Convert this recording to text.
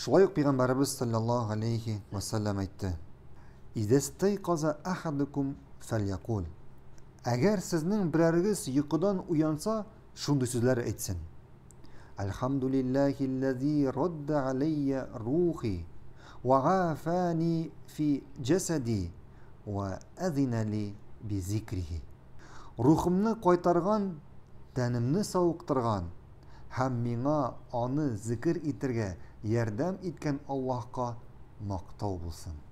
Шулай ук пайғамбарыбыз саллаллаху алейхи уассалам айтты фәльякул әгәр сезнең берәрегез йокыдан уянса шунды сүзләр әйтсен әлхамдулиллахи ләзи радда алейя рухи وعافاني في جسدي وأذن لي بذكره рухымны қойтарған тәнімні сауықтырған һәм миңа аны зікір итергә ярдәм иткән Аллаһка мактау булсын.